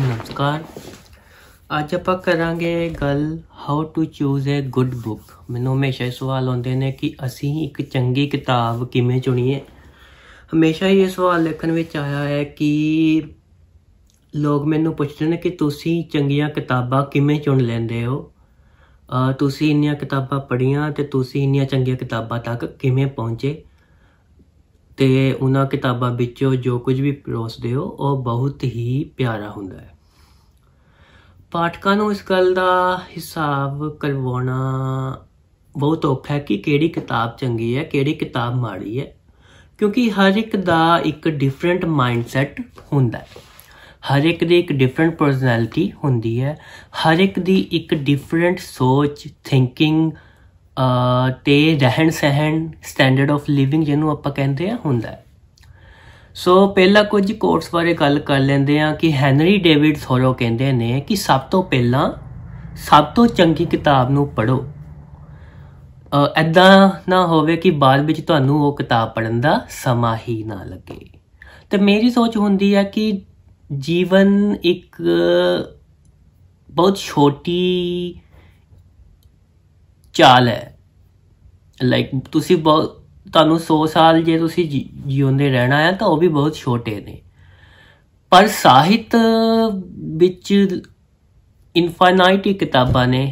ਨਮਸਕਾਰ ਅੱਜ ਆਪਾਂ ਕਰਾਂਗੇ ਗੱਲ how to choose a good book ਮੈਨੂੰ ਹਮੇਸ਼ਾ ਇਹ ਸਵਾਲ ਆਉਂਦੇ ਨੇ ਕਿ ਅਸੀਂ ਇੱਕ ਚੰਗੀ ਕਿਤਾਬ ਕਿਵੇਂ ਚੁਣੀਏ ਹਮੇਸ਼ਾ ਇਹ ਸਵਾਲ ਲਿਖਣ ਵਿੱਚ ਆਇਆ ਹੈ ਕਿ ਲੋਕ ਮੈਨੂੰ ਪੁੱਛਦੇ ਨੇ ਕਿ ਤੁਸੀਂ ਚੰਗੀਆਂ ਕਿਤਾਬਾਂ ਕਿਵੇਂ ਚੁਣ ਲੈਂਦੇ ਹੋ ਤੁਸੀਂ ਇੰਨੀਆਂ ਕਿਤਾਬਾਂ ਪੜ੍ਹੀਆਂ ਤੇ ਤੁਸੀਂ ਇੰਨੀਆਂ ਚੰਗੀਆਂ ਕਿਤਾਬਾਂ ਤੱਕ ਕਿਵੇਂ ਪਹੁੰਚੇ ਤੇ ਉਹਨਾਂ ਕਿਤਾਬਾਂ ਵਿੱਚੋਂ ਜੋ ਕੁਝ ਵੀ ਪਰੋਸਦੇ ਹੋ ਉਹ ਬਹੁਤ ਹੀ ਪਿਆਰਾ ਹੁੰਦਾ ਹੈ ਪਾਠਕਾਂ ਨੂੰ ਇਸ ਗੱਲ ਦਾ ਹਿਸਾਬ ਕਰਵਾਉਣਾ ਬਹੁਤ ਔਖਾ ਹੈ ਕਿ ਕਿਹੜੀ ਕਿਤਾਬ ਚੰਗੀ ਹੈ ਕਿਹੜੀ ਕਿਤਾਬ ਮਾੜੀ ਹੈ ਕਿਉਂਕਿ ਹਰ ਇੱਕ ਦਾ ਇੱਕ ਡਿਫਰੈਂਟ ਮਾਈਂਡਸੈਟ ਹੁੰਦਾ ਹੈ ਹਰ ਇੱਕ ਦੀ ਇੱਕ ਡਿਫਰੈਂਟ ਪਰਸਨੈਲਿਟੀ ਹੁੰਦੀ ਹੈ ਹਰ ਇੱਕ ਦੀ ਇੱਕ ਡਿਫਰੈਂਟ ਸੋਚ ਥਿੰਕਿੰਗ ਤੇ ਰਹਿਣ ਸਹਿਣ ਸਟੈਂਡਰਡ ਆਫ ਲਿਵਿੰਗ ਜਿਹਨੂੰ ਆਪਾਂ ਕਹਿੰਦੇ ਆ ਹੁੰਦਾ ਸੋ ਪਹਿਲਾਂ ਕੁਝ ਕੋਰਸ ਬਾਰੇ ਗੱਲ ਕਰ ਲੈਂਦੇ ਆ ਕਿ ਹੈਨਰੀ ਡੇਵਿਡ ਥੋਰੋ ਕਹਿੰਦੇ ਨੇ ਕਿ ਸਭ ਤੋਂ ਪਹਿਲਾਂ ਸਭ ਤੋਂ ਚੰਗੀ ਕਿਤਾਬ ਨੂੰ ਪੜੋ ਐਦਾਂ ਨਾ ਹੋਵੇ ਕਿ ਬਾਅਦ ਵਿੱਚ ਤੁਹਾਨੂੰ ਉਹ ਕਿਤਾਬ ਪੜਨ ਦਾ ਸਮਾਂ ਹੀ ਨਾ ਲੱਗੇ ਤੇ ਮੇਰੀ ਸੋਚ ਹੁੰਦੀ ਆ ਕਿ ਜੀਵਨ ਇੱਕ ਬਹੁਤ ਛੋਟੀ ਚਾਲ ਹੈ ਲਾਈਕ ਤੁਸੀਂ ਬਹੁਤ ਤੁਹਾਨੂੰ 100 ਸਾਲ ਜੇ ਤੁਸੀਂ ਜਿਉਂਦੇ ਰਹਿਣਾ ਹੈ ਤਾਂ ਉਹ ਵੀ ਬਹੁਤ ਛੋਟੇ ਨੇ ਪਰ ਸਾਹਿਤ ਵਿੱਚ ਇਨਫਾਈਨਾਈਟ ਕਿਤਾਬਾਂ ਨੇ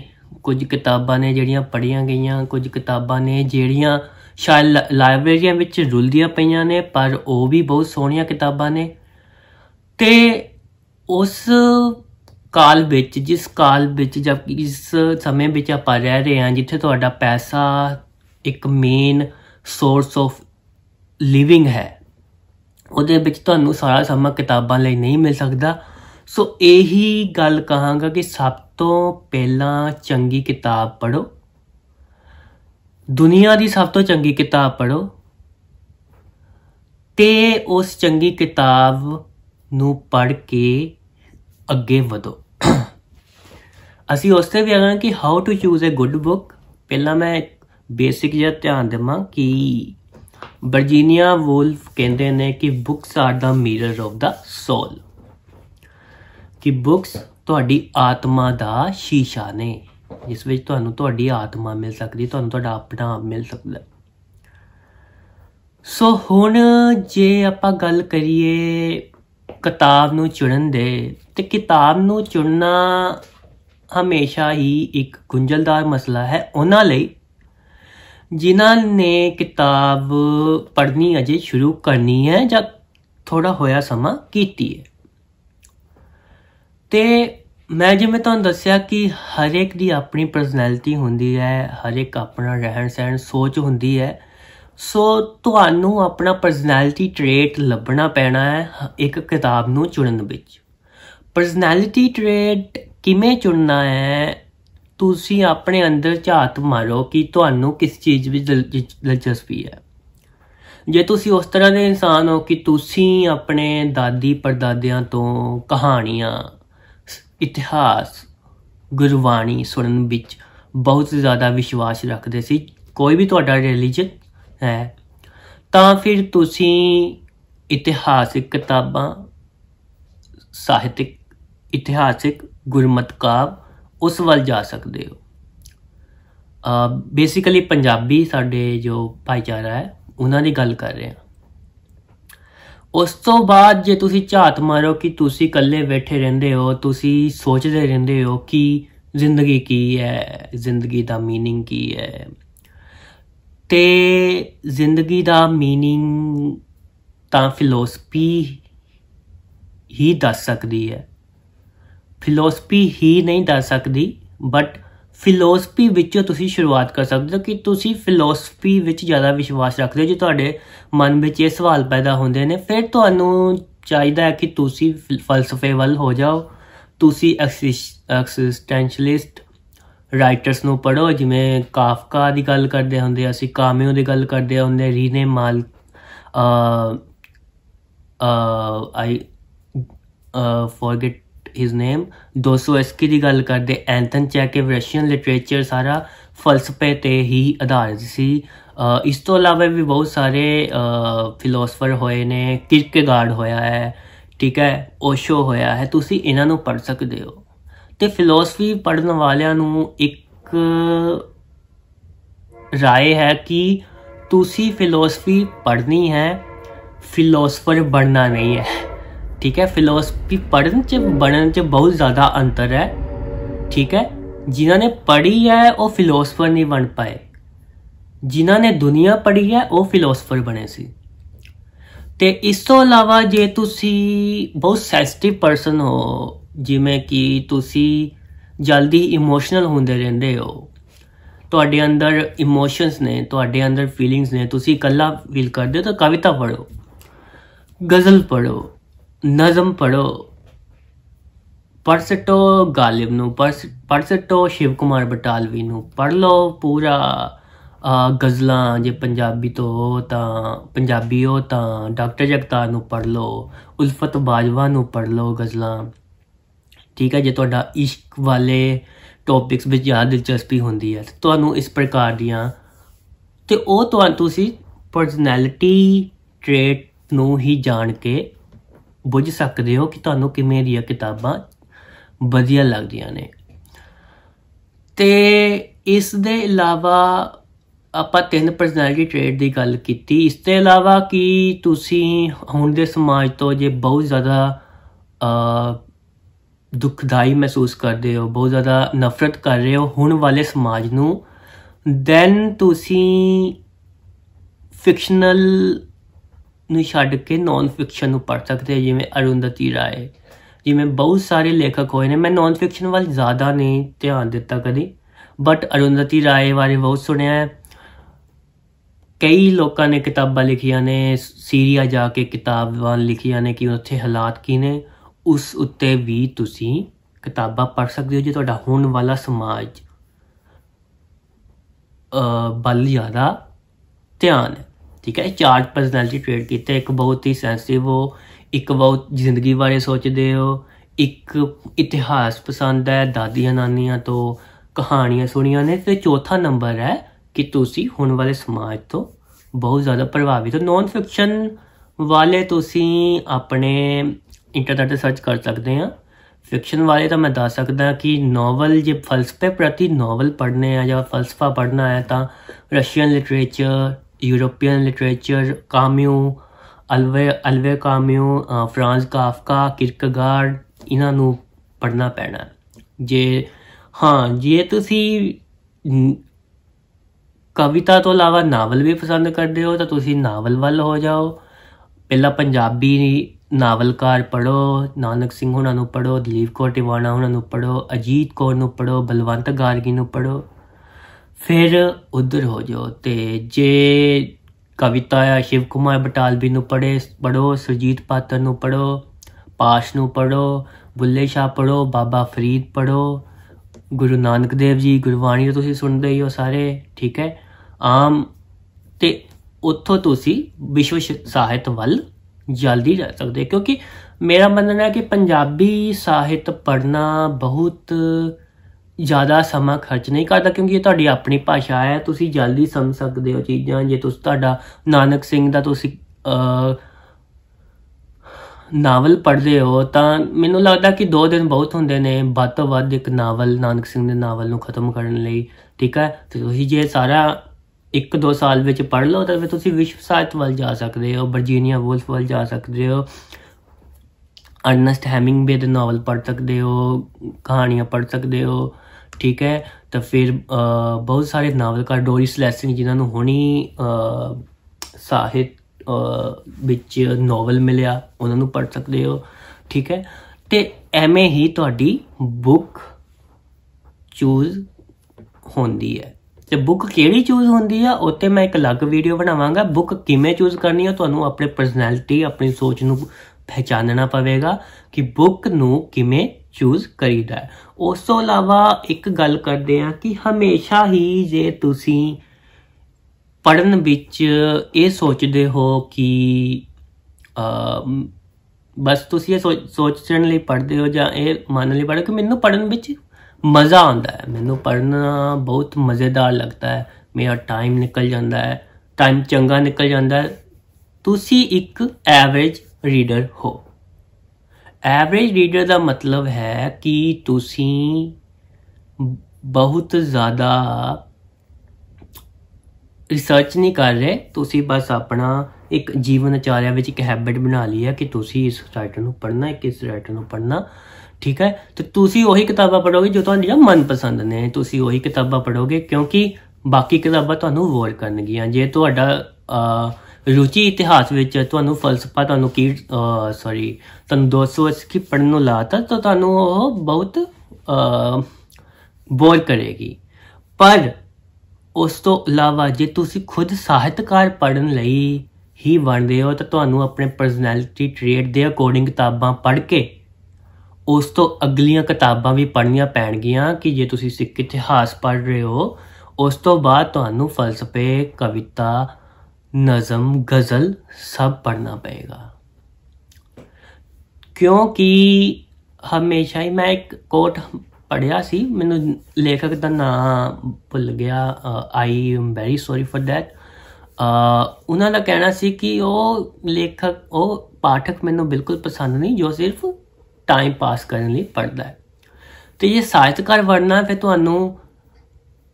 ਕੁਝ ਕਿਤਾਬਾਂ ਨੇ ਜਿਹੜੀਆਂ ਪੜੀਆਂ ਗਈਆਂ ਕੁਝ ਕਿਤਾਬਾਂ ਨੇ ਜਿਹੜੀਆਂ ਸ਼ਾਇਦ ਲਾਇਬ੍ਰੇਰੀਆਂ ਵਿੱਚ ਰੁਲਦੀਆਂ ਪਈਆਂ ਨੇ ਪਰ ਉਹ ਵੀ ਬਹੁਤ ਸੋਹਣੀਆਂ ਕਿਤਾਬਾਂ ਨੇ ਤੇ ਉਸ ਕਾਲ ਵਿੱਚ ਜਿਸ ਕਾਲ ਵਿੱਚ ਜਬ ਇਸ ਸਮੇਂ ਵਿੱਚ ਆਪਾਂ ਰਹਿ ਰਹੇ ਹਾਂ ਜਿੱਥੇ ਤੁਹਾਡਾ ਪੈਸਾ ਇੱਕ ਮੇਨ ਸੋਰਸ ਆਫ ਲਿਵਿੰਗ ਹੈ ਉਹਦੇ ਵਿੱਚ ਤੁਹਾਨੂੰ ਸਾਰਾ ਸਮਾਂ ਕਿਤਾਬਾਂ ਲਈ ਨਹੀਂ ਮਿਲ ਸਕਦਾ ਸੋ ਇਹੀ ਗੱਲ ਕਹਾਂਗਾ ਕਿ ਸਭ ਤੋਂ ਪਹਿਲਾਂ ਚੰਗੀ ਕਿਤਾਬ ਪੜੋ ਦੁਨੀਆ ਦੀ ਸਭ ਤੋਂ ਚੰਗੀ ਕਿਤਾਬ ਪੜੋ ਤੇ ਉਸ ਚੰਗੀ ਕਿਤਾਬ ਨੂੰ ਪੜ ਕੇ ਅੱਗੇ ਵਧੋ ਅਸੀਂ ਉਸ ਤੇ ਵੀ ਆਵਾਂਗੇ ਕਿ how to choose a good book ਪਹਿਲਾਂ ਮੈਂ ਬੇਸਿਕ ਜਿਹਾ ਧਿਆਨ ਦੇਵਾਂ ਕਿ ਵਰਜੀਨੀਆ ਵੋਲਫ ਕਹਿੰਦੇ ਨੇ ਕਿ books are the mirror of the soul ਕਿ ਬੁੱਕਸ ਤੁਹਾਡੀ ਆਤਮਾ ਦਾ ਸ਼ੀਸ਼ਾ ਨੇ ਜਿਸ ਵਿੱਚ ਤੁਹਾਨੂੰ ਤੁਹਾਡੀ ਆਤਮਾ ਮਿਲ ਸਕਦੀ ਤੁਹਾਨੂੰ ਤੁਹਾਡਾ ਆਪਣਾ ਆਪ ਮਿਲ ਸਕਦਾ ਸੋ ਹੁਣ ਜੇ ਆਪਾਂ ਗੱਲ ਕਰੀਏ ਕਿਤਾਬ ਨੂੰ ਚੁਣਨ ਦੇ ਤੇ ਕਿਤਾਬ ਨੂੰ ਚੁਣਨਾ ਹਮੇਸ਼ਾ ਹੀ ਇੱਕ ਗੁੰਝਲਦਾਰ ਮਸਲਾ ਹੈ ਉਹਨਾਂ ਲਈ ਜਿਨ੍ਹਾਂ ਨੇ ਕਿਤਾਬ ਪੜ੍ਹਨੀ ਅਜੇ ਸ਼ੁਰੂ ਕਰਨੀ ਹੈ ਜਾਂ ਥੋੜਾ ਹੋਇਆ ਸਮਾਂ ਕੀਤੀ ਹੈ ਤੇ ਮੈਂ ਜਿਵੇਂ ਤੁਹਾਨੂੰ ਦੱਸਿਆ ਕਿ ਹਰ ਇੱਕ ਦੀ ਆਪਣੀ ਪਰਸਨੈਲਿਟੀ ਹੁੰਦੀ ਹੈ ਹਰ ਇੱਕ ਆਪਣਾ ਰਹਿਣ ਸਹਿਣ ਸੋਚ ਹੁੰਦੀ ਹੈ ਸੋ ਤੁਹਾਨੂੰ ਆਪਣਾ ਪਰਸਨੈਲਿਟੀ ਟ੍ਰੇਟ ਲੱਭਣਾ ਪੈਣਾ ਹੈ ਇੱਕ ਕਿਤਾਬ ਨੂੰ ਚੁਣਨ ਵਿੱਚ ਪਰਸਨੈਲਿਟੀ ਟ੍ਰੇਟ ਕਿਵੇਂ ਚੁਣਨਾ ਹੈ ਤੁਸੀਂ ਆਪਣੇ ਅੰਦਰ ਝਾਤ ਮਾਰੋ ਕਿ ਤੁਹਾਨੂੰ ਕਿਸ ਚੀਜ਼ ਵਿੱਚ ਦਿਲਚਸਪੀ ਹੈ ਜੇ ਤੁਸੀਂ ਉਸ ਤਰ੍ਹਾਂ ਦੇ ਇਨਸਾਨ ਹੋ ਕਿ ਤੁਸੀਂ ਆਪਣੇ ਦਾਦੀ ਪਰਦਾਦਿਆਂ ਤੋਂ ਕਹਾਣੀਆਂ ਇਤਿਹਾਸ ਗੁਰਬਾਣੀ ਸੁਣਨ ਵਿੱਚ ਬਹੁਤ ਜ਼ਿਆਦਾ ਵਿਸ਼ਵਾਸ ਰੱਖਦੇ ਸੀ ਕੋਈ ਵੀ ਤੁਹਾਡਾ ਰਿਲੀਜੀਅਨ ਹੈ ਤਾਂ ਫਿਰ ਤੁਸੀਂ ਇਤਿਹਾਸਿਕ ਕਿਤਾਬਾਂ ਸਾਹਿਤਿਕ ਇਤਿਹਾਸਿਕ ਗੁਰਮਤਿ ਕਾਵ ਉਸ ਵੱਲ ਜਾ ਸਕਦੇ ਹੋ ਅ ਬੇਸਿਕਲੀ ਪੰਜਾਬੀ ਸਾਡੇ ਜੋ ਭਾਈਚਾਰਾ ਹੈ ਉਹਨਾਂ ਦੀ ਗੱਲ ਕਰ ਰਹੇ ਹਾਂ ਉਸ ਤੋਂ ਬਾਅਦ ਜੇ ਤੁਸੀਂ ਝਾਤ ਮਾਰੋ ਕਿ ਤੁਸੀਂ ਇਕੱਲੇ ਬੈਠੇ ਰਹਿੰਦੇ ਹੋ ਤੁਸੀਂ ਸੋਚਦੇ ਰਹਿੰਦੇ ਹੋ ਕਿ ਜ਼ਿੰਦਗੀ ਕੀ ਹੈ ਜ਼ਿੰਦਗੀ ਦਾ ਮੀਨਿੰਗ ਕੀ ਹੈ ਤੇ ਜ਼ਿੰਦਗੀ ਦਾ मीनिंग ਤਾਂ ਫਿਲਾਸਫੀ ਹੀ ਦੱਸ ਸਕਦੀ ਹੈ ਫਿਲਾਸਫੀ ਹੀ ਨਹੀਂ ਦੱਸ ਸਕਦੀ ਬਟ ਫਿਲਾਸਫੀ ਵਿੱਚੋਂ ਤੁਸੀਂ ਸ਼ੁਰੂਆਤ ਕਰ ਸਕਦੇ ਹੋ ਕਿ ਤੁਸੀਂ ਫਿਲਾਸਫੀ ਵਿੱਚ ਜ਼ਿਆਦਾ ਵਿਸ਼ਵਾਸ ਰੱਖਦੇ ਹੋ ਜੇ ਤੁਹਾਡੇ ਮਨ ਵਿੱਚ ਇਹ ਸਵਾਲ ਪੈਦਾ ਹੁੰਦੇ ਨੇ ਫਿਰ ਤੁਹਾਨੂੰ ਚਾਹੀਦਾ ਹੈ ਕਿ ਤੁਸੀਂ ਫਲਸਫੇ ਵੱਲ ਹੋ ਜਾਓ ਤੁਸੀਂ ਐਕਸਿਸਟੈਂਸ਼ਲਿਸਟ ਰਾਈਟਰਸ ਨੂੰ ਪੜੋ ਜਿਵੇਂ ਕਾਫਕਾ ਦੀ ਗੱਲ ਕਰਦੇ ਹੁੰਦੇ ਅਸੀਂ ਕਾਮਿਓ ਦੀ ਗੱਲ ਕਰਦੇ ਹੁੰਦੇ ਰੀਨੇ ਮਾਲ ਅ ਅ ਆਈ ਫੋਰਗੇਟ ਹਿਸ ਨੇਮ ਐਸਕੀ ਦੀ ਗੱਲ ਕਰਦੇ ਐਂਥਨ ਚੈਕੇਵ ਰਸ਼ੀਅਨ ਲਿਟਰੇਚਰ ਸਾਰਾ ਫਲਸਫੇ ਤੇ ਹੀ ਆਧਾਰਿਤ ਸੀ ਇਸ ਤੋਂ ਇਲਾਵਾ ਵੀ ਬਹੁਤ ਸਾਰੇ ਫਿਲਾਸਫਰ ਹੋਏ ਨੇ ਕਿਰਕੇਗਾਰਡ ਹੋਇਆ ਹੈ ਠੀਕ ਹੈ ਓਸ਼ੋ ਹੋਇਆ ਹੈ ਤੁਸੀਂ ਇਹਨਾਂ ਨੂੰ ਪੜ ਸਕਦੇ ਹੋ ਤੇ ਫਿਲਾਸਫੀ ਪੜਨ ਵਾਲਿਆਂ ਨੂੰ ਇੱਕ ਰਾਏ ਹੈ ਕਿ ਤੁਸੀਂ ਫਿਲਾਸਫੀ ਪੜਨੀ ਹੈ ਫਿਲਾਸਫਰ ਬਣਨਾ ਨਹੀਂ ਹੈ ਠੀਕ ਹੈ ਫਿਲਾਸਫੀ ਪੜਨ ਚ ਬਣਨ ਚ ਬਹੁਤ ਜ਼ਿਆਦਾ ਅੰਤਰ ਹੈ ਠੀਕ ਹੈ ਜਿਨ੍ਹਾਂ ਨੇ ਪੜ੍ਹੀ ਹੈ ਉਹ ਫਿਲਾਸਫਰ ਨਹੀਂ ਬਣ ਪਾਏ ਜਿਨ੍ਹਾਂ ਨੇ ਦੁਨੀਆ ਪੜ੍ਹੀ ਹੈ ਉਹ ਫਿਲਾਸਫਰ ਬਣੇ ਸੀ ਤੇ ਇਸ ਤੋਂ ਇਲਾਵਾ ਜੇ ਤੁਸੀਂ ਬਹੁਤ ਸੈਂਸਿਟਿਵ ਪਰਸਨ ਹੋ ਜਿਵੇਂ ਕਿ ਤੁਸੀਂ ਜਲਦੀ ਇਮੋਸ਼ਨਲ ਹੁੰਦੇ ਰਹਿੰਦੇ ਹੋ ਤੁਹਾਡੇ ਅੰਦਰ ਇਮੋਸ਼ਨਸ ਨੇ ਤੁਹਾਡੇ ਅੰਦਰ ਫੀਲਿੰਗਸ ਨੇ ਤੁਸੀਂ ਇਕੱਲਾ ਫੀਲ ਕਰਦੇ ਹੋ ਤਾਂ ਕਵਿਤਾ ਪੜੋ ਗਜ਼ਲ ਪੜੋ ਨਜ਼ਮ ਪੜੋ ਪਰਸਟੋ ਗਾਲਿਬ ਨੂੰ ਪਰਸਟੋ ਸ਼ਿਵ ਕੁਮਾਰ ਬਟਾਲਵੀ ਨੂੰ ਪੜ ਲਓ ਪੂਰਾ ਗਜ਼ਲਾਂ ਜੇ ਪੰਜਾਬੀ ਤੋਂ ਤਾਂ ਪੰਜਾਬੀ ਹੋ ਤਾਂ ਡਾਕਟਰ ਜਗਤਾਰ ਨੂੰ ਪੜ ਲਓ ਉਲਫਤ ਬਾਜਵਾ ਨੂੰ ਪੜ ਲਓ ਗਜ਼ਲਾਂ ਠੀਕ ਹੈ ਜੇ ਤੁਹਾਡਾ ਇਸ਼ਕ ਵਾਲੇ ਟੌਪਿਕਸ ਵਿੱਚ ਜ਼ਿਆਦਾ ਦਿਲਚਸਪੀ ਹੁੰਦੀ ਹੈ ਤੁਹਾਨੂੰ ਇਸ ਪ੍ਰਕਾਰ ਦੀਆਂ ਤੇ ਉਹ ਤੁਹਾਨੂੰ ਤੁਸੀਂ ਪਰਸਨੈਲਿਟੀ ਟ੍ਰੇਟ ਨੂੰ ਹੀ ਜਾਣ ਕੇ ਬੁੱਝ ਸਕਦੇ ਹੋ ਕਿ ਤੁਹਾਨੂੰ ਕਿਵੇਂ ਦੀਆਂ ਕਿਤਾਬਾਂ ਵਧੀਆ ਲੱਗਦੀਆਂ ਨੇ ਤੇ ਇਸ ਦੇ ਇਲਾਵਾ ਆਪਾਂ ਤਿੰਨ ਪਰਸਨੈਲਿਟੀ ਟ੍ਰੇਟ ਦੀ ਗੱਲ ਕੀਤੀ ਇਸ ਤੋਂ ਇਲਾਵਾ ਕਿ ਤੁਸੀਂ ਹੁਣ ਦੇ ਸਮਾਜ ਤੋਂ ਜੇ ਬਹੁਤ ਜ਼ਿਆਦਾ ਦੁਖਦਾਈ ਮਹਿਸੂਸ ਕਰਦੇ ਹੋ ਬਹੁਤ ਜ਼ਿਆਦਾ ਨਫ਼ਰਤ ਕਰ ਰਹੇ ਹੋ ਹੁਣ ਵਾਲੇ ਸਮਾਜ ਨੂੰ ਦੈਨ ਤੁਸੀਂ ਫਿਕਸ਼ਨਲ ਨੂੰ ਛੱਡ ਕੇ ਨਾਨ ਫਿਕਸ਼ਨ ਨੂੰ ਪੜ੍ਹ ਸਕਦੇ ਹੋ ਜਿਵੇਂ ਅਰੁੰਧਤੀ ਰਾਏ ਜਿਵੇਂ ਬਹੁਤ ਸਾਰੇ ਲੇਖਕ ਹੋਏ ਨੇ ਮੈਂ ਨਾਨ ਫਿਕਸ਼ਨ ਵੱਲ ਜ਼ਿਆਦਾ ਨਹੀਂ ਧਿਆਨ ਦਿੱਤਾ ਕਦੀ ਬਟ ਅਰੁੰਧਤੀ ਰਾਏ ਬਾਰੇ ਬਹੁਤ ਸੁਣਿਆ ਹੈ ਕਈ ਲੋਕਾਂ ਨੇ ਕਿਤਾਬਾਂ ਲਿਖੀਆਂ ਨੇ ਸੀਰੀਆ ਜਾ ਕੇ ਕਿਤਾਬਾਂ ਲਿਖੀਆਂ ਨੇ ਕਿ ਉੱਥੇ ਹਾਲਾਤ ਕੀ ਨੇ ਉਸ ਉੱਤੇ ਵੀ ਤੁਸੀਂ ਕਿਤਾਬਾਂ ਪੜ ਸਕਦੇ ਹੋ ਜੇ ਤੁਹਾਡਾ ਹੁਣ ਵਾਲਾ ਸਮਾਜ ਅ ਬਲ ਜ਼ਿਆਦਾ ਧਿਆਨ ਹੈ ਠੀਕ ਹੈ ਚਾਰਟ ਪਰਸਨੈਲਿਟੀ ਟ੍ਰੇਡ ਕੀਤੇ ਇੱਕ ਬਹੁਤ ਹੀ ਸੈਂਸਿਟਿਵ ਹੋ ਇੱਕ ਬਹੁਤ ਜ਼ਿੰਦਗੀ ਬਾਰੇ ਸੋਚਦੇ ਹੋ ਇੱਕ ਇਤਿਹਾਸ ਪਸੰਦ ਹੈ ਦਾਦੀਆਂ ਨਾਨੀਆਂ ਤੋਂ ਕਹਾਣੀਆਂ ਸੁਣੀਆਂ ਨੇ ਤੇ ਚੌਥਾ ਨੰਬਰ ਹੈ ਕਿ ਤੁਸੀਂ ਹੁਣ ਵਾਲੇ ਸਮਾਜ ਤੋਂ ਬਹੁਤ ਜ਼ਿਆਦਾ ਪ੍ਰਭਾਵਿਤ ਹੋ ਨੌਨ ਫਿਕਸ਼ਨ ਵਾਲੇ ਤੁਸੀਂ ਆਪਣੇ ਇੰਟਰਨੈਟ ਤੇ ਸਰਚ ਕਰ ਸਕਦੇ ਆ ਫਿਕਸ਼ਨ ਵਾਲੇ ਤਾਂ ਮੈਂ ਦੱਸ ਸਕਦਾ ਕਿ ਨੋਵਲ ਜੇ ਫਲਸਫੇ ਪ੍ਰਤੀ ਨੋਵਲ ਪੜ੍ਹਨੇ ਆ ਜਾਂ ਫਲਸਫਾ ਪੜ੍ਹਨਾ ਆ ਤਾਂ Russian literature European literature Camus ਅਲਵੇ ਅਲਵੇ ਕਾਮਿਊ ਫ੍ਰਾਂਸ ਕਾਫਕਾ ਕਿਰਕਗਾਰਡ ਇਹਨਾਂ ਨੂੰ ਪੜ੍ਹਨਾ ਪੈਣਾ ਜੇ ਹਾਂ ਜੇ ਤੁਸੀਂ ਕਵਿਤਾ ਤੋਂ ਇਲਾਵਾ ਨਾਵਲ ਵੀ ਪਸੰਦ ਕਰਦੇ ਹੋ ਤਾਂ ਤੁਸੀਂ ਨਾਵਲ ਵੱਲ ਹੋ ਜਾਓ ਪਹਿਲਾਂ ਪੰਜਾਬੀ ਨਾਵਲਕਾਰ ਪੜੋ ਨਾਨਕ ਸਿੰਘ ਉਹਨਾਂ ਨੂੰ ਪੜੋ ਦਲੀਪ ਕੌਰ ਟਿਵਾਣਾ ਉਹਨਾਂ ਨੂੰ ਪੜੋ ਅਜੀਤ ਕੌਰ ਨੂੰ ਪੜੋ ਬਲਵੰਤ ਗਾਰਗੀ ਨੂੰ ਪੜੋ ਫਿਰ ਉਧਰ ਹੋ ਜਾਓ ਤੇ ਜੇ ਕਵਿਤਾ ਆ ਸ਼ਿਵ ਕੁਮਾਰ ਬਟਾਲਵੀ ਨੂੰ ਪੜੇ ਪੜੋ ਸਰਜੀਤ ਪਾਤਰ ਨੂੰ ਪੜੋ ਪਾਸ਼ ਨੂੰ ਪੜੋ ਬੁੱਲੇ ਸ਼ਾਹ ਪੜੋ ਬਾਬਾ ਫਰੀਦ ਪੜੋ ਗੁਰੂ ਨਾਨਕ ਦੇਵ ਜੀ ਗੁਰਬਾਣੀ ਨੂੰ ਤੁਸੀਂ ਸੁਣਦੇ ਹੀ ਹੋ ਸਾਰੇ ਠੀਕ ਹੈ ਆਮ ਤੇ ਉੱਥੋਂ ਤੁਸੀਂ ਵਿਸ਼ਵ ਸਾਹਿਤ ਵੱਲ ਜਲਦੀ ਜਾ ਸਕਦੇ ਕਿਉਂਕਿ ਮੇਰਾ ਮੰਨਣਾ ਹੈ ਕਿ ਪੰਜਾਬੀ ਸਾਹਿਤ ਪੜਨਾ ਬਹੁਤ ਜ਼ਿਆਦਾ ਸਮਾਂ ਖਰਚ ਨਹੀਂ ਕਰਦਾ ਕਿਉਂਕਿ ਇਹ ਤੁਹਾਡੀ ਆਪਣੀ ਭਾਸ਼ਾ ਹੈ ਤੁਸੀਂ ਜਲਦੀ ਸਮਝ ਸਕਦੇ ਹੋ ਚੀਜ਼ਾਂ ਜੇ ਤੁਸੀਂ ਤੁਹਾਡਾ ਨਾਨਕ ਸਿੰਘ ਦਾ ਤੁਸੀਂ ਨਾਵਲ ਪੜ੍ਹਦੇ ਹੋ ਤਾਂ ਮੈਨੂੰ ਲੱਗਦਾ ਕਿ 2 ਦਿਨ ਬਹੁਤ ਹੁੰਦੇ ਨੇ ਵੱਧ ਤੋਂ ਵੱਧ ਇੱਕ ਨਾਵਲ ਨਾਨਕ ਸਿੰਘ ਦੇ ਨਾਵਲ ਨੂੰ ਖਤਮ ਕਰਨ ਲਈ ਠੀਕ ਹੈ ਤੇ ਤੁਸੀਂ ਜੇ ਸਾਰਾ ਇੱਕ ਦੋ ਸਾਲ ਵਿੱਚ ਪੜ ਲਓ ਤਾਂ ਫਿਰ ਤੁਸੀਂ ਵਿਸ਼ਵ ਸਾਹਿਤ ਵੱਲ ਜਾ ਸਕਦੇ ਹੋ ਵਰਜੀਨੀਆ ਵੂਲਫ ਵੱਲ ਜਾ ਸਕਦੇ ਹੋ ਅਰਨਸਟ ਹੈਮਿੰਗਵੇ ਦੇ ਨਾਵਲ ਪੜ ਸਕਦੇ ਹੋ ਕਹਾਣੀਆਂ ਪੜ ਸਕਦੇ ਹੋ ਠੀਕ ਹੈ ਤਾਂ ਫਿਰ ਬਹੁਤ ਸਾਰੇ ਨਾਵਲਕਾਰ ਡੋਰੀਸ ਲੈਸਿੰਗ ਜਿਨ੍ਹਾਂ ਨੂੰ ਹੁਣੀ ਸਾਹਿਤ ਵਿੱਚ ਨੋਵਲ ਮਿਲਿਆ ਉਹਨਾਂ ਨੂੰ ਪੜ ਸਕਦੇ ਹੋ ਠੀਕ ਹੈ ਤੇ ਐਵੇਂ ਹੀ ਤੁਹਾਡੀ ਬੁੱਕ ਚੂਜ਼ ਹੁੰਦੀ ਹੈ ਤੇ ਬੁੱਕ ਕਿਹੜੀ ਚੂਜ਼ ਹੁੰਦੀ ਆ ਉੱਤੇ ਮੈਂ ਇੱਕ ਅਲੱਗ ਵੀਡੀਓ ਬਣਾਵਾਂਗਾ ਬੁੱਕ ਕਿਵੇਂ ਚੂਜ਼ ਕਰਨੀ ਆ ਤੁਹਾਨੂੰ ਆਪਣੇ ਪਰਸਨੈਲਿਟੀ ਆਪਣੀ ਸੋਚ ਨੂੰ ਪਹਿਚਾਨਣਾ ਪਵੇਗਾ ਕਿ ਬੁੱਕ ਨੂੰ ਕਿਵੇਂ ਚੂਜ਼ ਕਰੀਦਾ ਉਸ ਤੋਂ ਇਲਾਵਾ ਇੱਕ ਗੱਲ ਕਰਦੇ ਆ ਕਿ ਹਮੇਸ਼ਾ ਹੀ ਜੇ ਤੁਸੀਂ ਪੜਨ ਵਿੱਚ ਇਹ ਸੋਚਦੇ ਹੋ ਕਿ ਬਸ ਤੁਸੀਂ ਇਹ ਸੋਚਣ ਲਈ ਪੜਦੇ ਹੋ ਜਾਂ ਇਹ ਮੰਨ ਲਈ ਪੜੋ ਕਿ ਮੈਨੂੰ ਪੜਨ ਵਿੱਚ ਮਜ਼ਾ ਆਉਂਦਾ ਹੈ ਮੈਨੂੰ ਪੜਨਾ ਬਹੁਤ ਮਜ਼ੇਦਾਰ ਲੱਗਦਾ ਹੈ ਮੇਰਾ ਟਾਈਮ ਨਿਕਲ ਜਾਂਦਾ ਹੈ ਟਾਈਮ ਚੰਗਾ ਨਿਕਲ ਜਾਂਦਾ ਹੈ ਤੁਸੀਂ ਇੱਕ ਐਵਰੇਜ ਰੀਡਰ ਹੋ ਐਵਰੇਜ ਰੀਡਰ ਦਾ ਮਤਲਬ ਹੈ ਕਿ ਤੁਸੀਂ ਬਹੁਤ ਜ਼ਿਆਦਾ ਰਿਸਰਚ ਨਹੀਂ ਕਰ ਰਹੇ ਤੁਸੀਂ ਬਸ ਆਪਣਾ ਇੱਕ ਜੀਵਨ ਆਚਾਰਿਆ ਵਿੱਚ ਇੱਕ ਹੈਬਿਟ ਬਣਾ ਲਈ ਹੈ ਕਿ ਤੁਸੀਂ ਇਸ ਰਾਈਟਰ ਨੂੰ ਪੜ੍ਹਨਾ ਹੈ ਕਿਸ ਰਾਈਟਰ ਨੂੰ ਪੜ੍ਹਨਾ ਠੀਕ ਹੈ ਤੇ ਤੁਸੀਂ ਉਹੀ ਕਿਤਾਬਾਂ ਪੜੋਗੇ ਜੋ ਤੁਹਾਨੂੰ ਤੁਹਾਡੀਆਂ ਮਨਪਸੰਦ ਨੇ ਤੁਸੀਂ ਉਹੀ ਕਿਤਾਬਾਂ ਪੜੋਗੇ ਕਿਉਂਕਿ ਬਾਕੀ ਕਿਤਾਬਾਂ ਤੁਹਾਨੂੰ ਬੋਰ ਕਰਨਗੀਆਂ ਜੇ ਤੁਹਾਡਾ ਰੁਚੀ ਇਤਿਹਾਸ ਵਿੱਚ ਤੁਹਾਨੂੰ ਫਲਸਫਾ ਤੁਹਾਨੂੰ ਕੀ ਸੌਰੀ ਤੁਹਾਨੂੰ 200 ਕੀ ਪੜਨ ਨੂੰ ਲਾਤਾ ਤਾਂ ਤੁਹਾਨੂੰ ਉਹ ਬਹੁਤ ਬੋਰ ਕਰੇਗੀ ਪਰ ਉਸ ਤੋਂ ਇਲਾਵਾ ਜੇ ਤੁਸੀਂ ਖੁਦ ਸਾਹਿਤਕਾਰ ਪੜਨ ਲਈ ਹੀ ਬਣਦੇ ਹੋ ਤਾਂ ਤੁਹਾਨੂੰ ਆਪਣੇ ਪਰਸਨੈਲਿਟੀ ਟ੍ਰੇਟ ਦੇ ਅਕੋਰਡਿੰਗ ਕਿਤਾਬਾਂ ਪੜ੍ਹ ਕੇ ਉਸ ਤੋਂ ਅਗਲੀਆਂ ਕਿਤਾਬਾਂ ਵੀ ਪੜ੍ਹਨੀਆਂ ਪੈਣਗੀਆਂ ਕਿ ਜੇ ਤੁਸੀਂ ਸਿੱਖ ਇਤਿਹਾਸ ਪੜ੍ਹ ਰਹੇ ਹੋ ਉਸ ਤੋਂ ਬਾਅਦ ਤੁਹਾਨੂੰ ਫਲਸਫੇ ਕਵਿਤਾ ਨਜ਼ਮ ਗਜ਼ਲ ਸਭ ਪੜ੍ਹਨਾ ਪਏਗਾ ਕਿਉਂਕਿ ਹਮੇਸ਼ਾ ਹੀ ਮੈਂ ਇੱਕ ਕੋਟ ਪੜਿਆ ਸੀ ਮੈਨੂੰ ਲੇਖਕ ਦਾ ਨਾਮ ਭੁੱਲ ਗਿਆ I am very sorry for that ਉਹਨਾਂ ਦਾ ਕਹਿਣਾ ਸੀ ਕਿ ਉਹ ਲੇਖਕ ਉਹ ਪਾਠਕ ਮੈਨੂੰ ਬਿਲਕੁਲ ਪਸੰਦ ਨਹੀਂ ਜੋ ਸਿਰਫ ਟਾਈਮ ਪਾਸ ਕਰਨ ਲਈ ਪੜਦਾ ਹੈ ਤੇ ਇਹ ਸਾਹਿਤਕਾਰ ਵੜਨਾ ਫਿਰ ਤੁਹਾਨੂੰ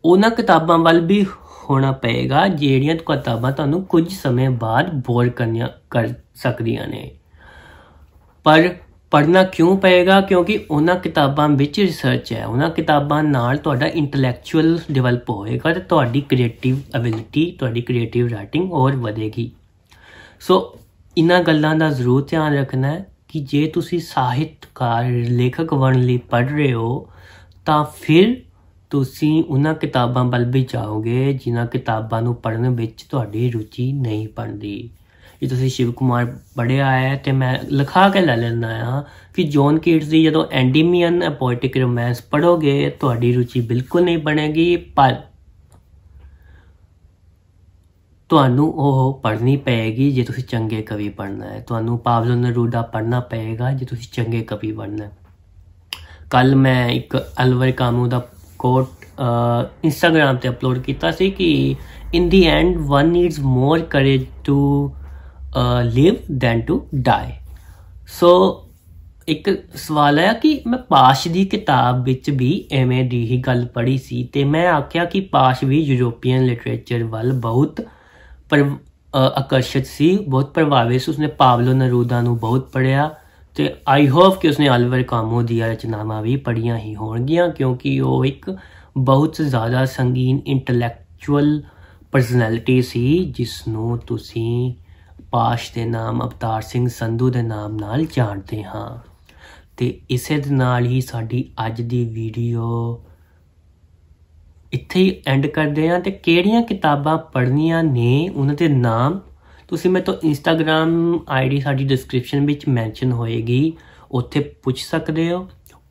ਉਹਨਾਂ ਕਿਤਾਬਾਂ ਵੱਲ ਵੀ ਹੋਣਾ ਪਏਗਾ ਜਿਹੜੀਆਂ ਕਿਤਾਬਾਂ ਤੁਹਾਨੂੰ ਕੁਝ ਸਮੇਂ ਬਾਅਦ ਬੋਰ ਕਰਨੀਆਂ ਕਰ ਸਕਦੀਆਂ ਨੇ ਪਰ ਪੜਨਾ ਕਿਉਂ ਪਏਗਾ ਕਿਉਂਕਿ ਉਹਨਾਂ ਕਿਤਾਬਾਂ ਵਿੱਚ ਰਿਸਰਚ ਹੈ ਉਹਨਾਂ ਕਿਤਾਬਾਂ ਨਾਲ ਤੁਹਾਡਾ ਇੰਟੈਲੈਕਚੁਅਲ ਡਿਵੈਲਪ ਹੋਏਗਾ ਤੇ ਤੁਹਾਡੀ ਕ੍ਰੀਏਟਿਵ ਅਬਿਲਿਟੀ ਤੁਹਾਡੀ ਕ੍ਰੀਏਟਿਵ ਰਾਈਟਿੰਗ ਹੋਰ ਵਧੇਗੀ ਸੋ ਇਹਨਾਂ ਗੱਲਾਂ ਦਾ ਜ਼ਰੂਰ ਧਿਆਨ ਰੱਖਣਾ ਹੈ ਕਿ ਜੇ ਤੁਸੀਂ ਸਾਹਿਤਕਾਰ ਲੇਖਕ ਬਣਨ ਲਈ ਪੜ ਰਹੇ ਹੋ ਤਾਂ ਫਿਰ ਤੁਸੀਂ ਉਹਨਾਂ ਕਿਤਾਬਾਂ ਵੱਲ ਵੀ ਜਾਓਗੇ ਜਿਨ੍ਹਾਂ ਕਿਤਾਬਾਂ ਨੂੰ ਪੜਨ ਵਿੱਚ ਤੁਹਾਡੀ ਰੁਚੀ ਨਹੀਂ ਪੈਂਦੀ ਜੇ ਤੁਸੀਂ ਸ਼ਿਵ ਕੁਮਾਰ ਪੜਿਆ ਹੈ ਤੇ ਮੈਂ ਲਿਖਾ ਕੇ ਲੈ ਲੈਣਾ ਆ ਕਿ ਜੌਨ ਕੀਟਸ ਦੀ ਜਦੋਂ ਐਂਡੀਮੀਅਨ ਪੋਇਟਿਕ ਰੋਮਾਂਸ ਪੜੋਗੇ ਤੁਹਾਡੀ ਰੁਚੀ ਬਿਲਕੁਲ ਨਹੀਂ ਬਣੇਗੀ ਪਰ ਤੁਹਾਨੂੰ ਉਹ ਪੜ੍ਹਨੀ ਪਏਗੀ ਜੇ ਤੁਸੀਂ ਚੰਗੇ ਕਵੀ ਬਣਨਾ ਹੈ ਤੁਹਾਨੂੰ ਪਾਵਲੋ ਨਰੂਡਾ ਪੜ੍ਹਨਾ ਪਏਗਾ ਜੇ ਤੁਸੀਂ ਚੰਗੇ ਕਵੀ ਬਣਨਾ ਕੱਲ ਮੈਂ ਇੱਕ ਅਲਵਰ ਕਾਮੂ ਦਾ ਕੋਟ ਇੰਸਟਾਗ੍ਰam ਤੇ ਅਪਲੋਡ ਕੀਤਾ ਸੀ ਕਿ in the end one needs more courage to live than to die so ਇੱਕ ਸਵਾਲ ਹੈ ਕਿ ਮੈਂ ਪਾਸ਼ ਦੀ ਕਿਤਾਬ ਵਿੱਚ ਵੀ ਐਵੇਂ ਦੀ ਹੀ ਗੱਲ ਪੜ੍ਹੀ ਸੀ ਤੇ ਮੈਂ ਆਖਿਆ ਕਿ ਪਾਸ਼ ਵੀ ਯੂਰੋਪੀਅਨ ਲਿਟਰੇਚਰ ਵੱਲ ਬਹੁਤ ਪਰ ਆਕਰਸ਼ਿਤ ਸੀ ਬਹੁਤ ਪ੍ਰਭਾਵਿਤ ਸੀ ਉਸਨੇ ਪਾਬਲੋ ਨਰੂਦਾ ਨੂੰ ਬਹੁਤ ਪੜਿਆ ਤੇ ਆਈ ਹੋਪ ਕਿ ਉਸਨੇ ਅਲਵਰ ਕਾਮੋ ਦੀਆਂ ਰਚਨਾਵਾਂ ਵੀ ਪੜੀਆਂ ਹੀ ਹੋਣਗੀਆਂ ਕਿਉਂਕਿ ਉਹ ਇੱਕ ਬਹੁਤ ਜ਼ਿਆਦਾ ਸੰਗੀਨ ਇੰਟੈਲੈਕਚੁਅਲ ਪਰਸਨੈਲਿਟੀ ਸੀ ਜਿਸ ਨੂੰ ਤੁਸੀਂ ਪਾਸ਼ ਦੇ ਨਾਮ ਅਵਤਾਰ ਸਿੰਘ ਸੰਧੂ ਦੇ ਨਾਮ ਨਾਲ ਜਾਣਦੇ ਹਾਂ ਤੇ ਇਸੇ ਦੇ ਨਾਲ ਹੀ ਸਾਡੀ ਅੱਜ ਦੀ ਵੀਡੀਓ ਇੱਥੇ ਹੀ ਐਂਡ ਕਰਦੇ ਹਾਂ ਤੇ ਕਿਹੜੀਆਂ ਕਿਤਾਬਾਂ ਪੜ੍ਹਨੀਆਂ ਨੇ ਉਹਨਾਂ ਦੇ ਨਾਮ ਤੁਸੀਂ ਮੇਰੇ ਤੋਂ ਇੰਸਟਾਗ੍ਰam ਆਈਡੀ ਸਾਡੀ ਡਿਸਕ੍ਰਿਪਸ਼ਨ ਵਿੱਚ ਮੈਂਸ਼ਨ ਹੋਏਗੀ ਉੱਥੇ ਪੁੱਛ ਸਕਦੇ ਹੋ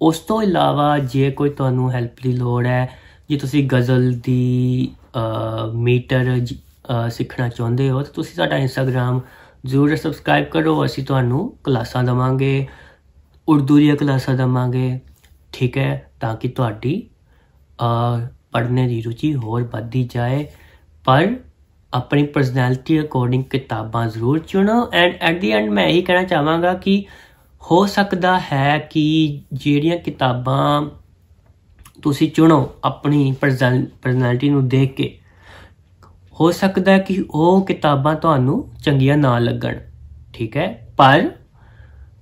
ਉਸ ਤੋਂ ਇਲਾਵਾ ਜੇ ਕੋਈ ਤੁਹਾਨੂੰ ਹੈਲਪ ਦੀ ਲੋੜ ਹੈ ਜੇ ਤੁਸੀਂ ਗਜ਼ਲ ਦੀ ਮੀਟਰ ਸਿੱਖਣਾ ਚਾਹੁੰਦੇ ਹੋ ਤਾਂ ਤੁਸੀਂ ਸਾਡਾ ਇੰਸਟਾਗ੍ਰam ਜ਼ਰੂਰ ਸਬਸਕ੍ਰਾਈਬ ਕਰੋ ਅਸੀਂ ਤੁਹਾਨੂੰ ਕਲਾਸਾਂ ਦਵਾਂਗੇ ਉਰਦੂ ਦੀਆਂ ਕਲਾਸਾਂ ਦਵਾਂਗੇ ਠੀਕ ਹੈ ਤਾਂ ਕਿ ਤੁਹਾਡੀ ਆ ਪੜ੍ਹਨ ਦੀ ਰੁਚੀ ਹੋਰ ਵੱਧਦੀ ਜਾਏ ਪਰ ਆਪਣੀ ਪਰਸਨੈਲਿਟੀ ਅਕੋਰਡਿੰਗ ਕਿਤਾਬਾਂ ਜ਼ਰੂਰ ਚੁਣੋ ਐਂਡ ਐਟ ਦੀ ਐਂਡ ਮੈਂ ਇਹ ਕਹਿਣਾ ਚਾਹਾਂਗਾ ਕਿ ਹੋ ਸਕਦਾ ਹੈ ਕਿ ਜਿਹੜੀਆਂ ਕਿਤਾਬਾਂ ਤੁਸੀਂ ਚੁਣੋ ਆਪਣੀ ਪਰਸਨੈਲਿਟੀ ਨੂੰ ਦੇਖ ਕੇ ਹੋ ਸਕਦਾ ਹੈ ਕਿ ਉਹ ਕਿਤਾਬਾਂ ਤੁਹਾਨੂੰ ਚੰਗੀਆਂ ਨਾ ਲੱਗਣ ਠੀਕ ਹੈ ਪਰ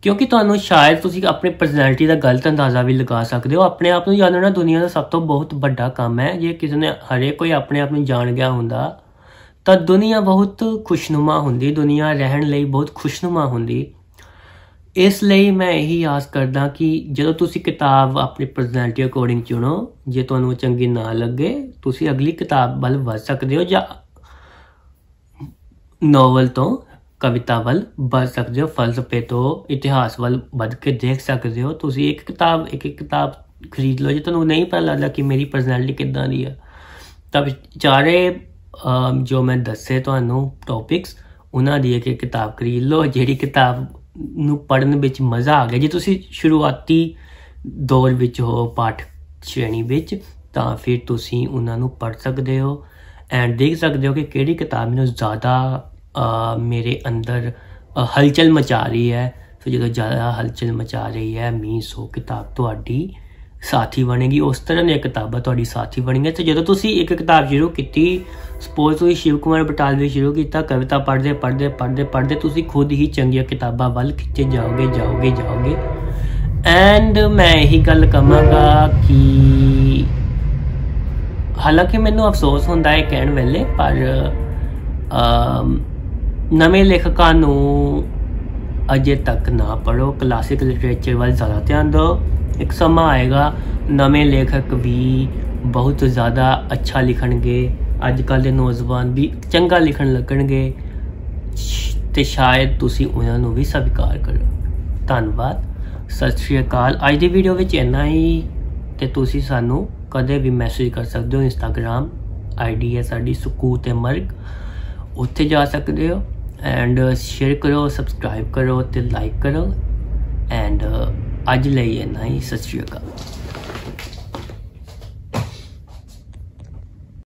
ਕਿਉਂਕਿ ਤੁਹਾਨੂੰ ਸ਼ਾਇਦ ਤੁਸੀਂ ਆਪਣੇ ਪਰਸਨੈਲਿਟੀ ਦਾ ਗਲਤ ਅੰਦਾਜ਼ਾ ਵੀ ਲਗਾ ਸਕਦੇ ਹੋ ਆਪਣੇ ਆਪ ਨੂੰ ਜਾਣਨਾ ਦੁਨੀਆ ਦਾ ਸਭ ਤੋਂ ਬਹੁਤ ਵੱਡਾ ਕੰਮ ਹੈ ਜੇ ਕਿਸੇ ਨੇ ਹਰੇ ਕੋਈ ਆਪਣੇ ਆਪ ਨੂੰ ਜਾਣ ਗਿਆ ਹੁੰਦਾ ਤਾਂ ਦੁਨੀਆ ਬਹੁਤ ਖੁਸ਼ਨੁਮਾ ਹੁੰਦੀ ਦੁਨੀਆ ਰਹਿਣ ਲਈ ਬਹੁਤ ਖੁਸ਼ਨੁਮਾ ਹੁੰਦੀ ਇਸ ਲਈ ਮੈਂ ਇਹੀ ਆਸ ਕਰਦਾ ਕਿ ਜਦੋਂ ਤੁਸੀਂ ਕਿਤਾਬ ਆਪਣੀ ਪਰਸਨੈਲਿਟੀ ਅਕੋਰਡਿੰਗ ਚੁਣੋ ਜੇ ਤੁਹਾਨੂੰ ਚੰਗੀ ਨਾ ਲੱਗੇ ਤੁਸੀਂ ਅਗਲੀ ਕਿਤਾਬ ਵੱਲ ਵਧ ਸਕਦੇ ਹੋ ਜਾਂ ਨੋਵਲ ਤੋਂ ਕਵਿਤਾ ਵੱਲ ਵੱਧ ਸਕਦੇ ਹੋ ਫਲਸਫੇ ਤੋਂ ਇਤਿਹਾਸ ਵੱਲ ਵੱਧ ਕੇ ਦੇਖ ਸਕਦੇ ਹੋ ਤੁਸੀਂ ਇੱਕ ਕਿਤਾਬ ਇੱਕ ਇੱਕ ਕਿਤਾਬ ਖਰੀਦ ਲਓ ਜੇ ਤੁਹਾਨੂੰ ਨਹੀਂ ਪਤਾ ਲੱਗਦਾ ਕਿ ਮੇਰੀ ਪਰਸਨੈਲਿਟੀ ਕਿੱਦਾਂ ਦੀ ਹੈ ਤਾਂ ਚਾਰੇ ਜੋ ਮੈਂ ਦੱਸੇ ਤੁਹਾਨੂੰ ਟੌਪਿਕਸ ਉਹਨਾਂ ਦੀ ਇੱਕ ਕਿਤਾਬ ਖਰੀਦ ਲਓ ਜਿਹੜੀ ਕਿਤਾਬ ਨੂੰ ਪੜਨ ਵਿੱਚ ਮਜ਼ਾ ਆ ਗਿਆ ਜੇ ਤੁਸੀਂ ਸ਼ੁਰੂਆਤੀ ਦੌਰ ਵਿੱਚ ਹੋ ਪਾਠ ਸ਼੍ਰੇਣੀ ਵਿੱਚ ਤਾਂ ਫਿਰ ਤੁਸੀਂ ਉਹਨਾਂ ਨੂੰ ਪੜ ਸਕਦੇ ਹੋ ਐਂਡ ਦੇਖ ਸਕਦੇ ਹੋ ਕਿ ਕਿਹੜੀ ਕਿਤਾਬ ਮੈਨੂੰ ਜ਼ਿਆਦਾ ਮੇਰੇ ਅੰਦਰ ਹਲਚਲ ਮਚਾ ਰਹੀ ਹੈ ਸੋ ਜਦੋਂ ਜ਼ਿਆਦਾ ਹਲਚਲ ਮਚਾ ਰਹੀ ਹੈ ਮੀਂਹ ਸੋ ਕਿਤਾਬ ਤੁਹਾਡੀ ਸਾਥੀ ਬਣੇਗੀ ਉਸ ਤਰ੍ਹਾਂ ਦੀ ਕਿਤਾਬ ਤੁਹਾਡੀ ਸਾਥੀ ਬਣੀ ਹੈ ਤੇ ਜਦੋਂ ਤੁਸੀਂ ਇੱਕ ਕਿਤਾਬ ਸ਼ੁਰੂ ਕੀਤੀ ਸਪੋਜ਼ ਤੁਸੀਂ ਸ਼ਿਵ ਕੁਮਾਰ ਬਟਾਲਵੀ ਸ਼ੁਰੂ ਕੀਤਾ ਕਵਿਤਾ ਪੜ੍ਹਦੇ ਪੜ੍ਹਦੇ ਪੜ੍ਹਦੇ ਪੜ੍ਹਦੇ ਤੁਸੀਂ ਖੁਦ ਹੀ ਚੰਗੀਆਂ ਕਿਤਾਬਾਂ ਵੱਲ ਖਿੱਚੇ ਜਾਓਗੇ ਜਾਓਗੇ ਜਾਓਗੇ ਐਂਡ ਮੈਂ ਇਹੀ ਗੱਲ ਕਹਾਂਗਾ ਕਿ ਹਾਲਾਂਕਿ ਮੈਨੂੰ ਅਫਸੋਸ ਹੁੰਦਾ ਹੈ ਕਹਿਣ ਵੇਲੇ ਪਰ ਅ ਨਵੇਂ ਲੇਖਕਾਂ ਨੂੰ ਅਜੇ ਤੱਕ ਨਾ ਪੜੋ ਕਲਾਸਿਕ ਲਿਟਰੇਚਰ ਵੱਲ ਜ਼ਿਆਦਾ ਧਿਆਨ ਦਿਓ ਇੱਕ ਸਮਾਂ ਆਏਗਾ ਨਵੇਂ ਲੇਖਕ ਵੀ ਬਹੁਤ ਜ਼ਿਆਦਾ ਅੱਛਾ ਲਿਖਣਗੇ ਅੱਜ ਕੱਲ੍ਹ ਦੇ ਨੌਜਵਾਨ ਵੀ ਚੰਗਾ ਲਿਖਣ ਲੱਗਣਗੇ ਤੇ ਸ਼ਾਇਦ ਤੁਸੀਂ ਉਹਨਾਂ ਨੂੰ ਵੀ ਸਵੀਕਾਰ ਕਰੋ ਧੰਨਵਾਦ ਸਤਿ ਸ਼੍ਰੀ ਅਕਾਲ ਅੱਜ ਦੀ ਵੀਡੀਓ ਵਿੱਚ ਇੰਨਾ ਹੀ ਤੇ ਤੁਸੀਂ ਸਾਨੂੰ ਕਦੇ ਵੀ ਮੈਸੇਜ ਕਰ ਸਕਦੇ ਹੋ ਇੰਸਟਾਗ੍ਰam ਆਈਡੀ ਹੈ ਸਾਡੀ ਸਕੂਤ ਤੇ ਮਰਗ ਉੱਥੇ ਜਾ ਸਕਦੇ ਹੋ ਐਂਡ ਸ਼ੇਅਰ uh, ਕਰੋ ਸਬਸਕ੍ਰਾਈਬ ਕਰੋ ਤੇ ਲਾਈਕ ਕਰੋ ਐਂਡ uh, ਅੱਜ ਲਈ ਇਹ ਨਹੀਂ ਸਤਿ ਸ਼੍ਰੀ ਅਕਾਲ